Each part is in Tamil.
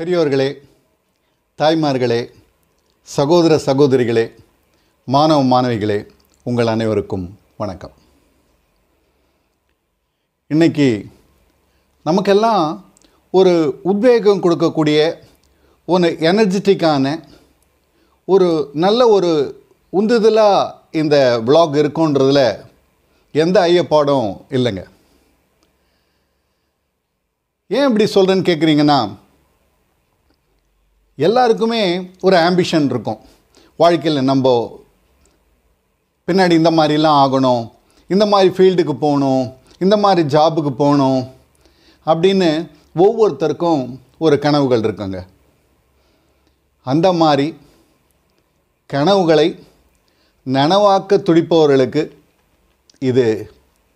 பெரியோர்களே தாய்மார்களே சகோதர சகோதரிகளே மாணவ மாணவிகளே உங்கள் அனைவருக்கும் வணக்கம் இன்றைக்கி நமக்கெல்லாம் ஒரு உத்வேகம் கொடுக்கக்கூடிய ஒரு எனர்ஜிட்டிக்கான ஒரு நல்ல ஒரு உந்துதலாக இந்த விளாக் இருக்குன்றதில் எந்த ஐயப்பாடும் இல்லைங்க ஏன் இப்படி சொல்கிறேன்னு கேட்குறீங்கன்னா எல்லாருக்குமே ஒரு ஆம்பிஷன் இருக்கும் வாழ்க்கையில் நம்ம பின்னாடி இந்த மாதிரிலாம் ஆகணும் இந்த மாதிரி ஃபீல்டுக்கு போகணும் இந்த மாதிரி ஜாபுக்கு போகணும் அப்படின்னு ஒவ்வொருத்தருக்கும் ஒரு கனவுகள் இருக்குங்க அந்த மாதிரி கனவுகளை நனவாக்க துடிப்பவர்களுக்கு இது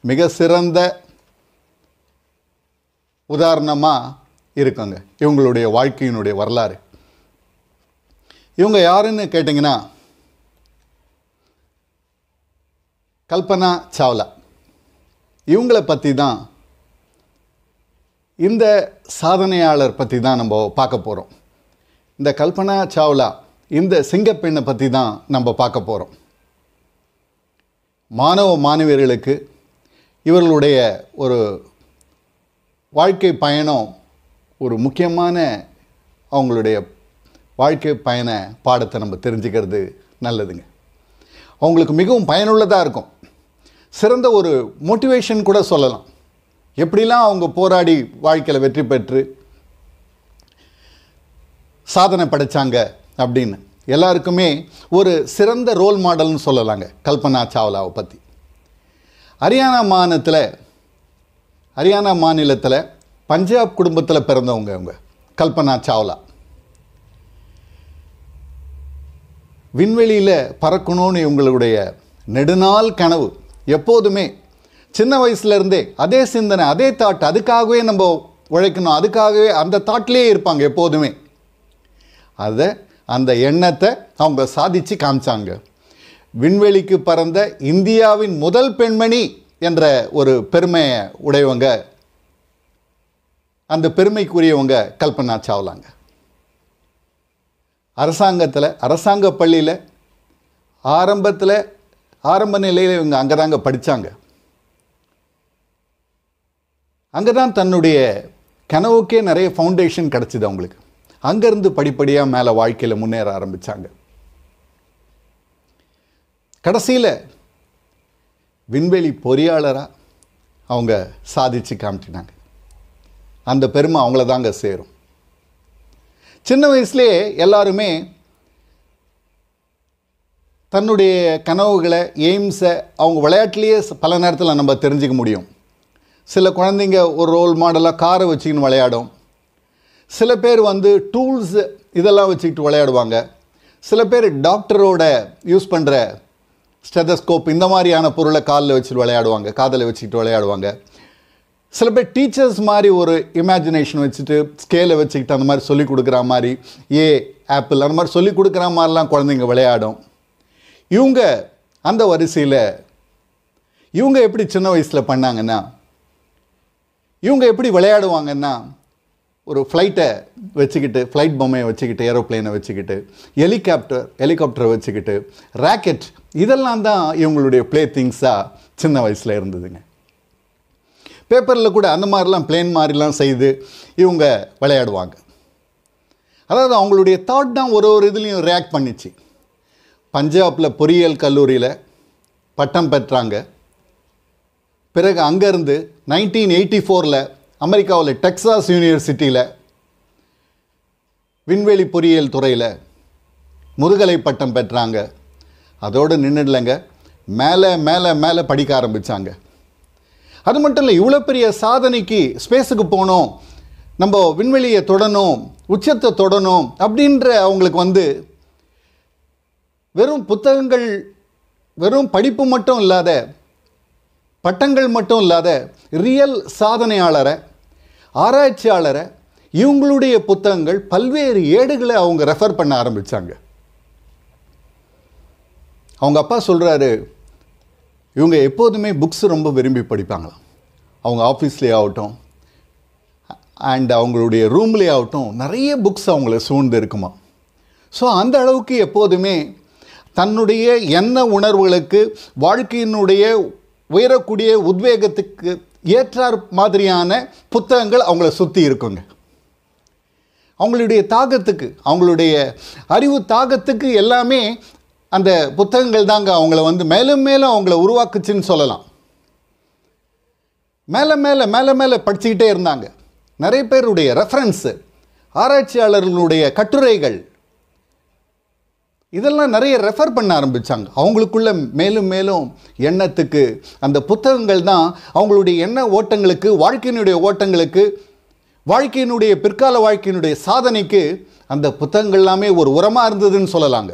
மிக சிறந்த உதாரணமாக இருக்குங்க இவங்களுடைய வாழ்க்கையினுடைய வரலாறு இவங்க யாருன்னு கேட்டிங்கன்னா கல்பனா சாவ்லா இவங்களை பற்றி தான் இந்த சாதனையாளர் பற்றி தான் நம்ம பார்க்க போகிறோம் இந்த கல்பனா சாவ்லா இந்த சிங்கப்பெண்ணை பற்றி தான் நம்ம பார்க்க போகிறோம் மாணவ மாணவியர்களுக்கு இவர்களுடைய ஒரு வாழ்க்கை பயணம் ஒரு முக்கியமான அவங்களுடைய வாழ்க்கை பயண பாடத்தை நம்ம தெரிஞ்சுக்கிறது நல்லதுங்க அவங்களுக்கு மிகவும் பயனுள்ளதாக இருக்கும் சிறந்த ஒரு மோட்டிவேஷன் கூட சொல்லலாம் எப்படிலாம் அவங்க போராடி வாழ்க்கையில் வெற்றி பெற்று சாதனை படைத்தாங்க அப்படின்னு எல்லாருக்குமே ஒரு சிறந்த ரோல் மாடல்னு சொல்லலாங்க கல்பனா சாவ்லாவை பற்றி ஹரியானா மாநிலத்தில் ஹரியானா மாநிலத்தில் பஞ்சாப் குடும்பத்தில் பிறந்தவங்க அவங்க கல்பனா சாவ்லா விண்வெளியில் பறக்கணும்னு இவங்களுடைய நெடுநாள் கனவு எப்போதுமே சின்ன வயசுலேருந்தே அதே சிந்தனை அதே தாட் அதுக்காகவே நம்ம உழைக்கணும் அதுக்காகவே அந்த தாட்லேயே இருப்பாங்க எப்போதுமே அதை அந்த எண்ணத்தை அவங்க சாதித்து காமிச்சாங்க விண்வெளிக்கு பறந்த இந்தியாவின் முதல் பெண்மணி என்ற ஒரு பெருமையை உடையவங்க அந்த பெருமைக்குரியவங்க கல்பனா சாவலாங்க அரசாங்கத்தில் அரசாங்க பள்ளியில் ஆரம்பத்தில் ஆரம்ப நிலையில் இவங்க அங்கே தாங்க படித்தாங்க அங்கே தான் தன்னுடைய கனவுக்கே நிறைய ஃபவுண்டேஷன் கிடச்சிது அவங்களுக்கு அங்கேருந்து படிப்படியாக மேலே வாழ்க்கையில் முன்னேற ஆரம்பித்தாங்க கடைசியில் விண்வெளி பொறியாளராக அவங்க சாதித்து காமிட்டினாங்க அந்த பெருமை அவங்கள தாங்க சேரும் சின்ன வயசுலேயே எல்லாருமே தன்னுடைய கனவுகளை எய்ம்ஸை அவங்க விளையாட்டுலேயே பல நேரத்தில் நம்ம தெரிஞ்சிக்க முடியும் சில குழந்தைங்க ஒரு ரோல் மாடலாக காரை வச்சுக்கின்னு விளையாடும் சில பேர் வந்து டூல்ஸு இதெல்லாம் வச்சுக்கிட்டு விளையாடுவாங்க சில பேர் டாக்டரோட யூஸ் பண்ணுற ஸ்டெதஸ்கோப் இந்த மாதிரியான பொருளை காலில் வச்சுட்டு விளையாடுவாங்க காதில் வச்சுக்கிட்டு விளையாடுவாங்க சில பேர் டீச்சர்ஸ் மாதிரி ஒரு இமேஜினேஷன் வச்சுட்டு ஸ்கேலை வச்சுக்கிட்டு அந்த மாதிரி சொல்லிக் கொடுக்குற மாதிரி ஏ ஆப்பிள் அந்த மாதிரி சொல்லிக் கொடுக்குற மாதிரிலாம் குழந்தைங்க விளையாடும் இவங்க அந்த வரிசையில் இவங்க எப்படி சின்ன வயசில் பண்ணாங்கன்னா இவங்க எப்படி விளையாடுவாங்கன்னா ஒரு ஃப்ளைட்டை வச்சுக்கிட்டு ஃப்ளைட் பொம்மையை வச்சுக்கிட்டு ஏரோப்ளைனை வச்சுக்கிட்டு ஹெலிகாப்டர் ஹெலிகாப்டரை வச்சுக்கிட்டு ராக்கெட் இதெல்லாம் தான் இவங்களுடைய ப்ளே திங்ஸாக சின்ன வயசில் இருந்ததுங்க பேப்பரில் கூட அந்த மாதிரிலாம் பிளேன் மாதிரிலாம் செய்து இவங்க விளையாடுவாங்க அதாவது அவங்களுடைய தாட் தான் ஒரு ஒரு இதுலேயும் ரியாக்ட் பண்ணிச்சு பஞ்சாபில் பொறியியல் கல்லூரியில் பட்டம் பெற்றாங்க பிறகு அங்கேருந்து நைன்டீன் எயிட்டி ஃபோரில் அமெரிக்காவில் டெக்ஸாஸ் யூனிவர்சிட்டியில் விண்வெளி பொறியியல் துறையில் முதுகலை பட்டம் பெற்றாங்க அதோடு நின்றுடலைங்க மேலே மேலே மேலே படிக்க ஆரம்பித்தாங்க அது மட்டும் இல்லை இவ்வளோ பெரிய சாதனைக்கு ஸ்பேஸுக்கு போகணும் நம்ம விண்வெளியை தொடணும் உச்சத்தை தொடணும் அப்படின்ற அவங்களுக்கு வந்து வெறும் புத்தகங்கள் வெறும் படிப்பு மட்டும் இல்லாத பட்டங்கள் மட்டும் இல்லாத ரியல் சாதனையாளரை ஆராய்ச்சியாளரை இவங்களுடைய புத்தகங்கள் பல்வேறு ஏடுகளை அவங்க ரெஃபர் பண்ண ஆரம்பித்தாங்க அவங்க அப்பா சொல்கிறாரு இவங்க எப்போதுமே புக்ஸ் ரொம்ப விரும்பி படிப்பாங்களாம் அவங்க ஆஃபீஸ்லேயே ஆகட்டும் அண்ட் அவங்களுடைய ரூம்லேயே ஆகட்டும் நிறைய புக்ஸ் அவங்கள சூழ்ந்து இருக்குமா ஸோ அந்த அளவுக்கு எப்போதுமே தன்னுடைய எண்ண உணர்வுகளுக்கு வாழ்க்கையினுடைய உயரக்கூடிய உத்வேகத்துக்கு ஏற்றார் மாதிரியான புத்தகங்கள் அவங்கள சுற்றி இருக்குங்க அவங்களுடைய தாகத்துக்கு அவங்களுடைய அறிவு தாகத்துக்கு எல்லாமே அந்த புத்தகங்கள் தாங்க அவங்கள வந்து மேலும் மேலும் அவங்கள உருவாக்குச்சுன்னு சொல்லலாம் மேலே மேலே மேலே மேலே படிச்சுக்கிட்டே இருந்தாங்க நிறைய பேருடைய ரெஃபரன்ஸு ஆராய்ச்சியாளர்களுடைய கட்டுரைகள் இதெல்லாம் நிறைய ரெஃபர் பண்ண ஆரம்பித்தாங்க அவங்களுக்குள்ள மேலும் மேலும் எண்ணத்துக்கு அந்த புத்தகங்கள் தான் அவங்களுடைய எண்ண ஓட்டங்களுக்கு வாழ்க்கையினுடைய ஓட்டங்களுக்கு வாழ்க்கையினுடைய பிற்கால வாழ்க்கையினுடைய சாதனைக்கு அந்த புத்தகங்கள் எல்லாமே ஒரு உரமாக இருந்ததுன்னு சொல்லலாங்க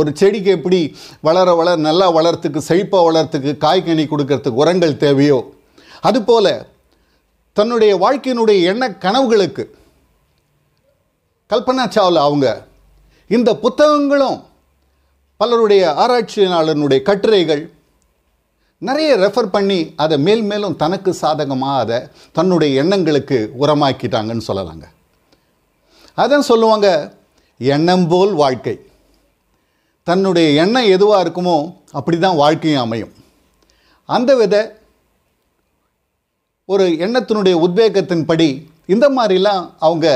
ஒரு செடிக்கு எப்படி வளர வளர நல்லா வளர்த்துக்கு செழிப்பாக வளர்த்துக்கு காய்கனி கொடுக்கறதுக்கு உரங்கள் தேவையோ அதுபோல் தன்னுடைய வாழ்க்கையினுடைய எண்ண கனவுகளுக்கு கல்பனா சாவ்லா அவங்க இந்த புத்தகங்களும் பலருடைய ஆராய்ச்சியாளனுடைய கட்டுரைகள் நிறைய ரெஃபர் பண்ணி அதை மேல் மேலும் தனக்கு சாதகமாக அதை தன்னுடைய எண்ணங்களுக்கு உரமாக்கிட்டாங்கன்னு சொல்லலாங்க அதான் சொல்லுவாங்க எண்ணம் போல் வாழ்க்கை தன்னுடைய எண்ணம் எதுவாக இருக்குமோ அப்படி தான் வாழ்க்கையும் அமையும் அந்த வித ஒரு எண்ணத்தினுடைய உத்வேகத்தின் படி இந்த மாதிரிலாம் அவங்க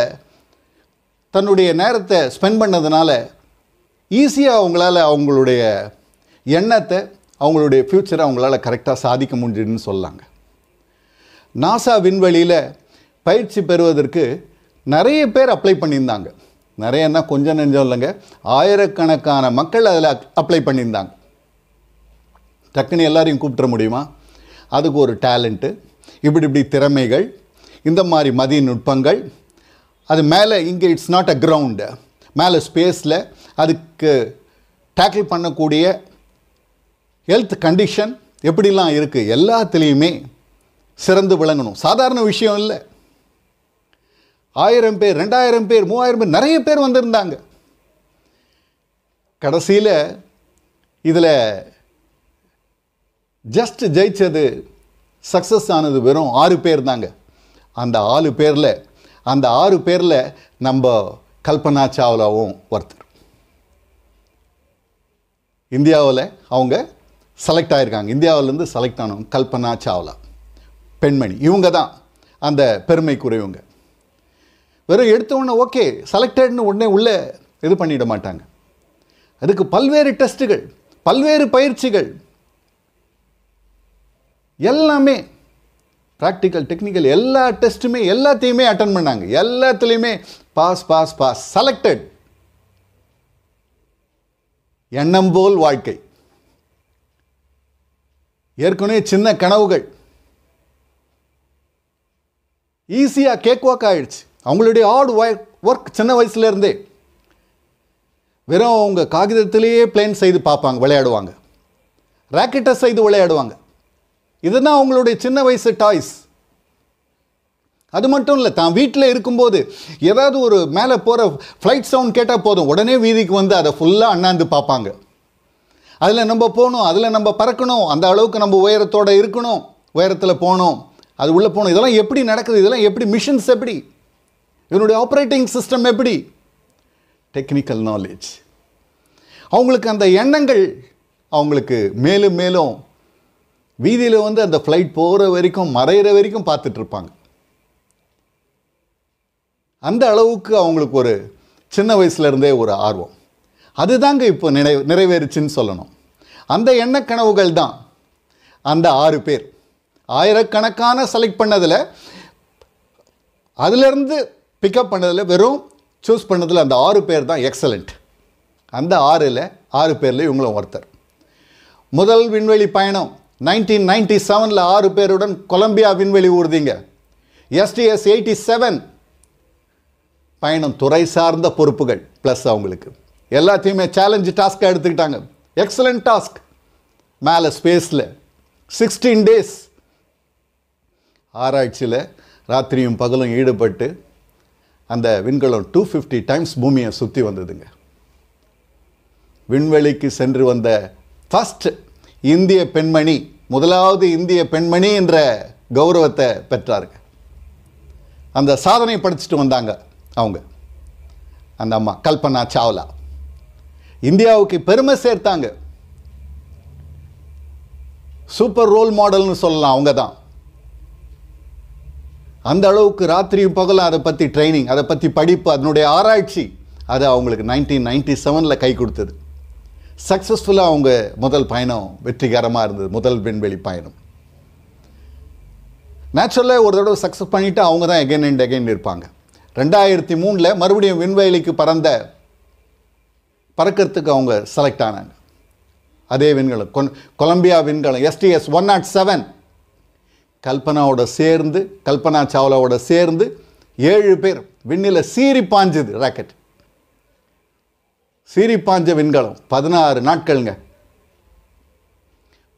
தன்னுடைய நேரத்தை ஸ்பெண்ட் பண்ணதுனால ஈஸியாக அவங்களால அவங்களுடைய எண்ணத்தை அவங்களுடைய ஃப்யூச்சரை அவங்களால் கரெக்டாக சாதிக்க முடியுதுன்னு சொல்லாங்க நாசா விண்வெளியில் பயிற்சி பெறுவதற்கு நிறைய பேர் அப்ளை பண்ணியிருந்தாங்க நிறையன்னா கொஞ்சம் நெஞ்சம் இல்லைங்க ஆயிரக்கணக்கான மக்கள் அதில் அப்ளை பண்ணியிருந்தாங்க டக்குன்னு எல்லாரையும் கூப்பிட்ற முடியுமா அதுக்கு ஒரு டேலண்ட்டு இப்படி இப்படி திறமைகள் இந்த மாதிரி மதிய நுட்பங்கள் அது மேலே இங்கே இட்ஸ் நாட் அ கிரவுண்டு மேலே ஸ்பேஸில் அதுக்கு டேக்கிள் பண்ணக்கூடிய ஹெல்த் கண்டிஷன் எப்படிலாம் இருக்குது எல்லாத்துலேயுமே சிறந்து விளங்கணும் சாதாரண விஷயம் இல்லை ஆயிரம் பேர் ரெண்டாயிரம் பேர் மூவாயிரம் பேர் நிறைய பேர் வந்திருந்தாங்க கடைசியில் இதில் ஜஸ்ட் ஜெயித்தது சக்ஸஸ் ஆனது வெறும் ஆறு பேர் தாங்க அந்த ஆறு பேரில் அந்த ஆறு பேரில் நம்ம கல்பனா சாவ்லாவும் ஒருத்தர் இந்தியாவில் அவங்க செலக்ட் ஆகிருக்காங்க இந்தியாவிலேருந்து செலக்ட் ஆனவங்க கல்பனா சாவ்லா பெண்மணி இவங்க தான் அந்த பெருமைக்குரியவங்க வெறும் எடுத்த உடனே ஓகே செலக்டட்னு உடனே உள்ளே இது பண்ணிட மாட்டாங்க அதுக்கு பல்வேறு டெஸ்ட்டுகள் பல்வேறு பயிற்சிகள் எல்லாமே ப்ராக்டிக்கல் டெக்னிக்கல் எல்லா டெஸ்ட்டுமே எல்லாத்தையுமே அட்டன் பண்ணாங்க எல்லாத்துலேயுமே பாஸ் பாஸ் பாஸ் செலக்டட் எண்ணம் போல் வாழ்க்கை ஏற்கனவே சின்ன கனவுகள் ஈஸியாக கேக் வாக் ஆயிடுச்சு அவங்களுடைய ஹார்ட் ஒர்க் ஒர்க் சின்ன வயசுலேருந்தே வெறும் அவங்க காகிதத்திலேயே பிளேன் செய்து பார்ப்பாங்க விளையாடுவாங்க ராக்கெட்டை செய்து விளையாடுவாங்க இதுதான் அவங்களுடைய சின்ன வயசு டாய்ஸ் அது மட்டும் இல்லை தான் வீட்டில் இருக்கும்போது ஏதாவது ஒரு மேலே போகிற ஃப்ளைட் சவுண்ட் கேட்டால் போதும் உடனே வீதிக்கு வந்து அதை ஃபுல்லாக அண்ணாந்து பார்ப்பாங்க அதில் நம்ம போகணும் அதில் நம்ம பறக்கணும் அந்த அளவுக்கு நம்ம உயரத்தோடு இருக்கணும் உயரத்தில் போகணும் அது உள்ளே போகணும் இதெல்லாம் எப்படி நடக்குது இதெல்லாம் எப்படி மிஷின்ஸ் எப்படி இவனுடைய ஆப்ரேட்டிங் சிஸ்டம் எப்படி டெக்னிக்கல் நாலேஜ் அவங்களுக்கு அந்த எண்ணங்கள் அவங்களுக்கு மேலும் மேலும் வீதியில் வந்து அந்த ஃப்ளைட் போகிற வரைக்கும் மறையிற வரைக்கும் பார்த்துட்ருப்பாங்க அந்த அளவுக்கு அவங்களுக்கு ஒரு சின்ன வயசுலேருந்தே ஒரு ஆர்வம் அதுதாங்க இப்போ நினை நிறைவேறுச்சின்னு சொல்லணும் அந்த எண்ணக்கனவுகள் கனவுகள் தான் அந்த ஆறு பேர் ஆயிரக்கணக்கான செலக்ட் பண்ணதில் அதிலிருந்து பிக்கப் பண்ணதில் வெறும் சூஸ் பண்ணதில் அந்த ஆறு பேர் தான் எக்ஸலண்ட் அந்த ஆறில் ஆறு பேரில் இவங்களும் ஒருத்தர் முதல் விண்வெளி பயணம் நைன்டீன் நைன்டி செவனில் ஆறு பேருடன் கொலம்பியா விண்வெளி ஊர்திங்க எஸ்டிஎஸ் எயிட்டி செவன் பயணம் துறை சார்ந்த பொறுப்புகள் ப்ளஸ் அவங்களுக்கு எல்லாத்தையுமே சேலஞ்சு டாஸ்க்காக எடுத்துக்கிட்டாங்க எக்ஸலண்ட் டாஸ்க் மேலே ஸ்பேஸில் சிக்ஸ்டீன் டேஸ் ஆராய்ச்சியில் ராத்திரியும் பகலும் ஈடுபட்டு அந்த விண்கலம் டூ ஃபிஃப்டி டைம்ஸ் பூமியை சுற்றி வந்ததுங்க விண்வெளிக்கு சென்று வந்த ஃபஸ்ட் இந்திய பெண்மணி முதலாவது இந்திய பெண்மணி என்ற கௌரவத்தை பெற்றாருங்க அந்த சாதனையை படிச்சுட்டு வந்தாங்க அவங்க அந்த அம்மா கல்பனா சாவ்லா இந்தியாவுக்கு பெருமை சேர்த்தாங்க சூப்பர் ரோல் மாடல்னு சொல்லலாம் அவங்க தான் அந்த அளவுக்கு ராத்திரியும் பகலும் அதை பற்றி ட்ரைனிங் அதை பற்றி படிப்பு அதனுடைய ஆராய்ச்சி அது அவங்களுக்கு நைன்டீன் நைன்டி செவனில் கை கொடுத்தது சக்ஸஸ்ஃபுல்லாக அவங்க முதல் பயணம் வெற்றிகரமாக இருந்தது முதல் விண்வெளி பயணம் நேச்சுரலாக ஒரு தடவை சக்ஸஸ் பண்ணிவிட்டு அவங்க தான் எகைன் அண்ட் எகைன் இருப்பாங்க ரெண்டாயிரத்தி மூணில் மறுபடியும் விண்வெளிக்கு பறந்த பறக்கிறதுக்கு அவங்க செலக்ட் ஆனாங்க அதே விண்கலம் கொலம்பியா விண்கலம் எஸ்டிஎஸ் ஒன் நாட் செவன் கல்பனாவோட சேர்ந்து கல்பனா சாவ்லாவோட சேர்ந்து ஏழு பேர் விண்ணில் சீரி பாஞ்சது ராக்கெட் சீரி பாஞ்ச விண்கலம் பதினாறு நாட்களுங்க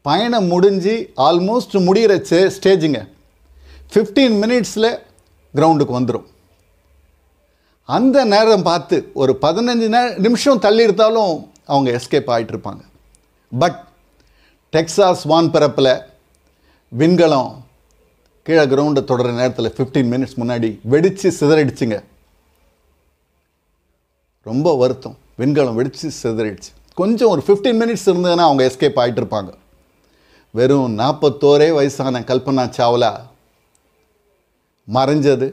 பயணம் முடிஞ்சு ஆல்மோஸ்ட் முடிகிற சே ஸ்டேஜுங்க ஃபிஃப்டீன் மினிட்ஸில் கிரவுண்டுக்கு வந்துடும் அந்த நேரம் பார்த்து ஒரு பதினஞ்சு நே நிமிஷம் தள்ளி இருந்தாலும் அவங்க எஸ்கேப் இருப்பாங்க பட் டெக்ஸாஸ் பிறப்பில் விண்கலம் கீழே கிரவுண்டை தொடர நேரத்தில் ஃபிஃப்டீன் மினிட்ஸ் முன்னாடி வெடித்து சிதறடிச்சுங்க ரொம்ப வருத்தம் விண்கலம் வெடித்து சிதறிடுச்சு கொஞ்சம் ஒரு ஃபிஃப்டீன் மினிட்ஸ் இருந்ததுன்னா அவங்க எஸ்கேப் ஆகிட்டு இருப்பாங்க வெறும் நாற்பத்தோரே வயசான கல்பனா சாவ்லா மறைஞ்சது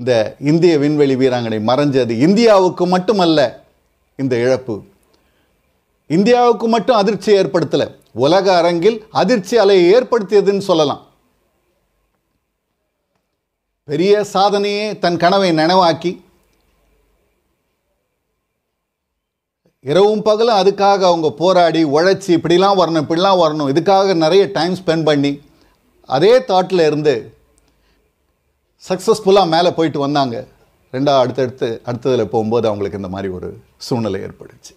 இந்த இந்திய விண்வெளி வீராங்கனை மறைஞ்சது இந்தியாவுக்கு மட்டுமல்ல இந்த இழப்பு இந்தியாவுக்கு மட்டும் அதிர்ச்சியை ஏற்படுத்தலை உலக அரங்கில் அதிர்ச்சி அலையை ஏற்படுத்தியதுன்னு சொல்லலாம் பெரிய சாதனையே தன் கனவை நினைவாக்கி இரவும் பகலும் அதுக்காக அவங்க போராடி உழைச்சி இப்படிலாம் வரணும் இப்படிலாம் வரணும் இதுக்காக நிறைய டைம் ஸ்பெண்ட் பண்ணி அதே தாட்டில் இருந்து சக்ஸஸ்ஃபுல்லாக மேலே போயிட்டு வந்தாங்க ரெண்டாவது அடுத்தடுத்து அடுத்ததில் போகும்போது அவங்களுக்கு இந்த மாதிரி ஒரு சூழ்நிலை ஏற்படுச்சு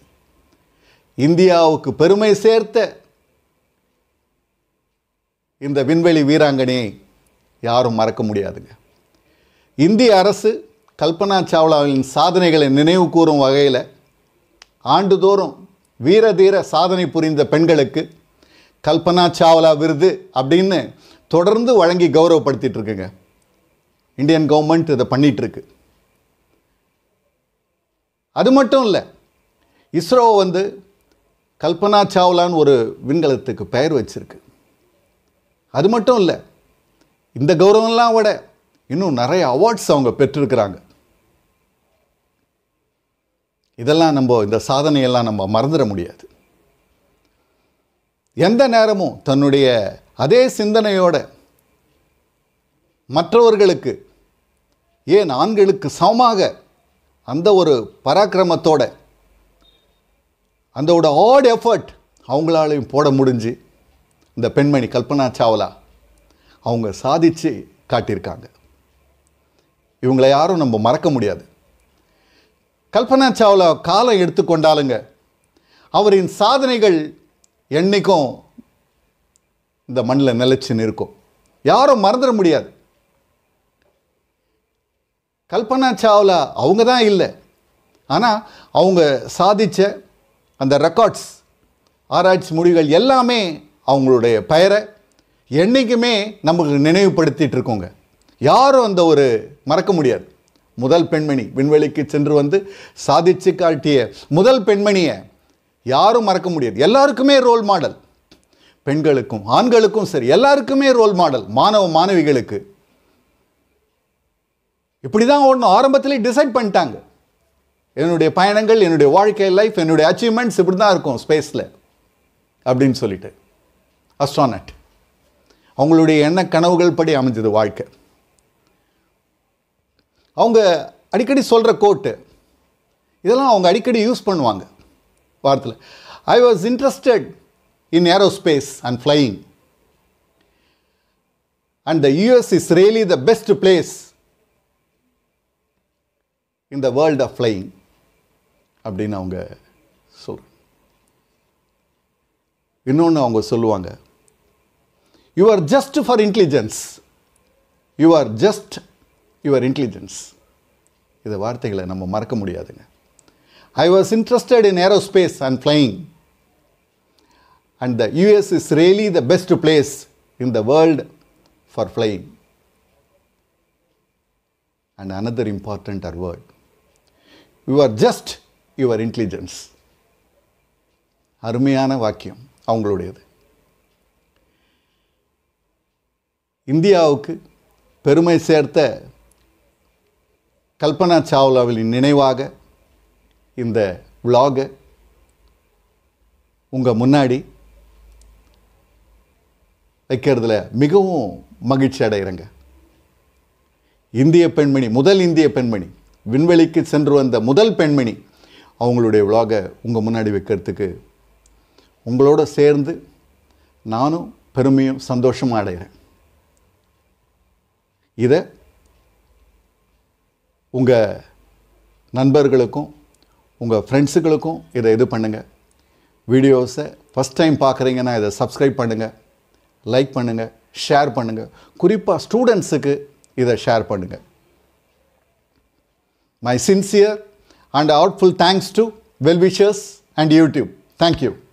இந்தியாவுக்கு பெருமை சேர்த்த இந்த விண்வெளி வீராங்கனையை யாரும் மறக்க முடியாதுங்க இந்திய அரசு கல்பனா சாவ்லாவின் சாதனைகளை நினைவு கூறும் வகையில் ஆண்டுதோறும் வீரதீர சாதனை புரிந்த பெண்களுக்கு கல்பனா சாவ்லா விருது அப்படின்னு தொடர்ந்து வழங்கி கௌரவப்படுத்திட்டு இருக்குங்க இந்தியன் கவர்மெண்ட் இதை பண்ணிகிட்ருக்கு அது மட்டும் இல்லை இஸ்ரோ வந்து கல்பனா சாவ்லான்னு ஒரு விண்கலத்துக்கு பெயர் வச்சுருக்கு அது மட்டும் இல்லை இந்த கௌரவம்லாம் விட இன்னும் நிறைய அவார்ட்ஸ் அவங்க பெற்றிருக்கிறாங்க இதெல்லாம் நம்ம இந்த சாதனையெல்லாம் நம்ம மறந்துட முடியாது எந்த நேரமும் தன்னுடைய அதே சிந்தனையோட மற்றவர்களுக்கு ஏன் ஆண்களுக்கு சமமாக அந்த ஒரு பராக்கிரமத்தோட அந்தோட ஆட் எஃபர்ட் அவங்களாலையும் போட முடிஞ்சு இந்த பெண்மணி கல்பனா சாவ்லா அவங்க சாதித்து காட்டியிருக்காங்க இவங்களை யாரும் நம்ம மறக்க முடியாது கல்பனா சாவ்லா காலம் எடுத்துக்கொண்டாலுங்க அவரின் சாதனைகள் என்றைக்கும் இந்த மண்ணில் நிலச்சின்னு இருக்கும் யாரும் மறந்துட முடியாது கல்பனா சாவ்லா அவங்க தான் இல்லை ஆனால் அவங்க சாதித்த அந்த ரெக்கார்ட்ஸ் ஆராய்ச்சி முடிவுகள் எல்லாமே அவங்களுடைய பெயரை என்றைக்குமே நமக்கு நினைவுபடுத்திகிட்டு இருக்கோங்க யாரும் அந்த ஒரு மறக்க முடியாது முதல் பெண்மணி விண்வெளிக்கு சென்று வந்து சாதிச்சு காட்டிய முதல் பெண்மணியை யாரும் மறக்க முடியாது எல்லாருக்குமே ரோல் மாடல் பெண்களுக்கும் ஆண்களுக்கும் சரி எல்லாருக்குமே ரோல் மாடல் மாணவ மாணவிகளுக்கு இப்படி தான் ஒன்று ஆரம்பத்திலே டிசைட் பண்ணிட்டாங்க என்னுடைய பயணங்கள் என்னுடைய வாழ்க்கை லைஃப் என்னுடைய அச்சீவ்மெண்ட்ஸ் இப்படி தான் இருக்கும் ஸ்பேஸில் அப்படின்னு சொல்லிட்டு அஸ்ட்ரானட் அவங்களுடைய எண்ண கனவுகள் படி அமைஞ்சது வாழ்க்கை அவங்க அடிக்கடி சொல்கிற கோட்டு இதெல்லாம் அவங்க அடிக்கடி யூஸ் பண்ணுவாங்க வாரத்தில் I was interested in aerospace and flying and the US is really the best place in the world of flying அப்படின்னு அவங்க சொல் இன்னொன்று அவங்க சொல்லுவாங்க you are just for intelligence you are just your intelligence இந்த வார்த்தைகளை நம்ம மறக்க முடியாதுங்க I was interested in aerospace and flying and the US is really the best place in the world for flying and another important or word you are just your intelligence அருமையான வாக்கியம் அவங்களுடையது இந்தியாவுக்கு பெருமை சேர்த்த கல்பனா சாவ்லாவின் நினைவாக இந்த விலாகை உங்கள் முன்னாடி வைக்கிறதுல மிகவும் மகிழ்ச்சி அடைகிறங்க இந்திய பெண்மணி முதல் இந்திய பெண்மணி விண்வெளிக்கு சென்று வந்த முதல் பெண்மணி அவங்களுடைய விலாகை உங்கள் முன்னாடி வைக்கிறதுக்கு உங்களோட சேர்ந்து நானும் பெருமையும் சந்தோஷமாக அடைகிறேன் இதை உங்கள் நண்பர்களுக்கும் உங்கள் ஃப்ரெண்ட்ஸுகளுக்கும் இதை இது பண்ணுங்கள் வீடியோஸை ஃபஸ்ட் டைம் பார்க்குறீங்கன்னா இதை சப்ஸ்கிரைப் பண்ணுங்கள் லைக் பண்ணுங்கள் ஷேர் பண்ணுங்கள் குறிப்பாக ஸ்டூடெண்ட்ஸுக்கு இதை ஷேர் பண்ணுங்கள் my sincere and full thanks to well wishers and YouTube. Thank you.